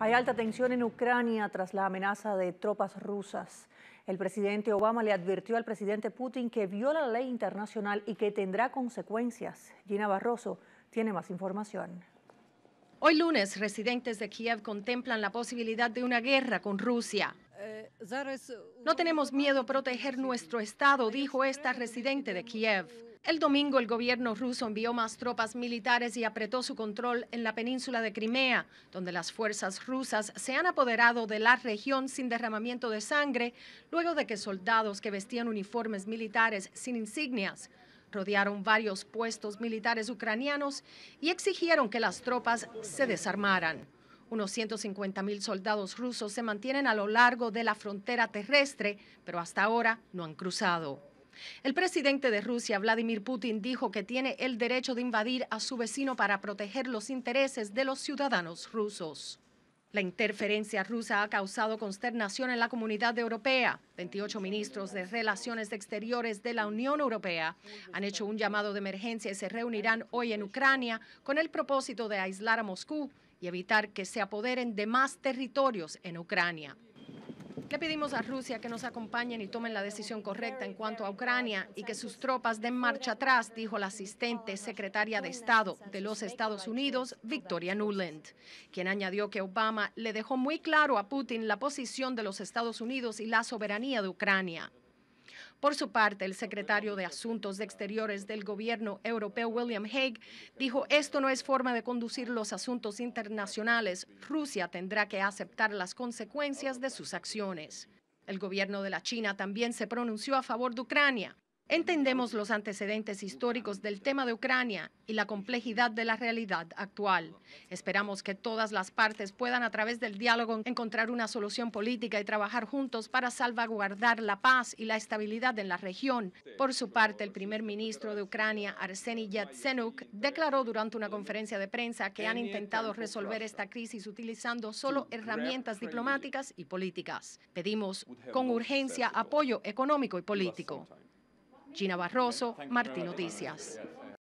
Hay alta tensión en Ucrania tras la amenaza de tropas rusas. El presidente Obama le advirtió al presidente Putin que viola la ley internacional y que tendrá consecuencias. Gina Barroso tiene más información. Hoy lunes, residentes de Kiev contemplan la posibilidad de una guerra con Rusia. Eh, no tenemos miedo a proteger nuestro Estado, dijo esta residente de Kiev. El domingo el gobierno ruso envió más tropas militares y apretó su control en la península de Crimea, donde las fuerzas rusas se han apoderado de la región sin derramamiento de sangre, luego de que soldados que vestían uniformes militares sin insignias rodearon varios puestos militares ucranianos y exigieron que las tropas se desarmaran. Unos 150 mil soldados rusos se mantienen a lo largo de la frontera terrestre, pero hasta ahora no han cruzado. El presidente de Rusia, Vladimir Putin, dijo que tiene el derecho de invadir a su vecino para proteger los intereses de los ciudadanos rusos. La interferencia rusa ha causado consternación en la comunidad europea. 28 ministros de Relaciones Exteriores de la Unión Europea han hecho un llamado de emergencia y se reunirán hoy en Ucrania con el propósito de aislar a Moscú y evitar que se apoderen de más territorios en Ucrania. Le pedimos a Rusia que nos acompañen y tomen la decisión correcta en cuanto a Ucrania y que sus tropas den marcha atrás, dijo la asistente secretaria de Estado de los Estados Unidos, Victoria Nuland, quien añadió que Obama le dejó muy claro a Putin la posición de los Estados Unidos y la soberanía de Ucrania. Por su parte, el secretario de Asuntos Exteriores del gobierno europeo, William Hague, dijo, esto no es forma de conducir los asuntos internacionales. Rusia tendrá que aceptar las consecuencias de sus acciones. El gobierno de la China también se pronunció a favor de Ucrania entendemos los antecedentes históricos del tema de Ucrania y la complejidad de la realidad actual. Esperamos que todas las partes puedan a través del diálogo encontrar una solución política y trabajar juntos para salvaguardar la paz y la estabilidad en la región. Por su parte, el primer ministro de Ucrania, Arseniy Yatsenuk, declaró durante una conferencia de prensa que han intentado resolver esta crisis utilizando solo herramientas diplomáticas y políticas. Pedimos con urgencia apoyo económico y político. Gina Barroso, Martín Noticias.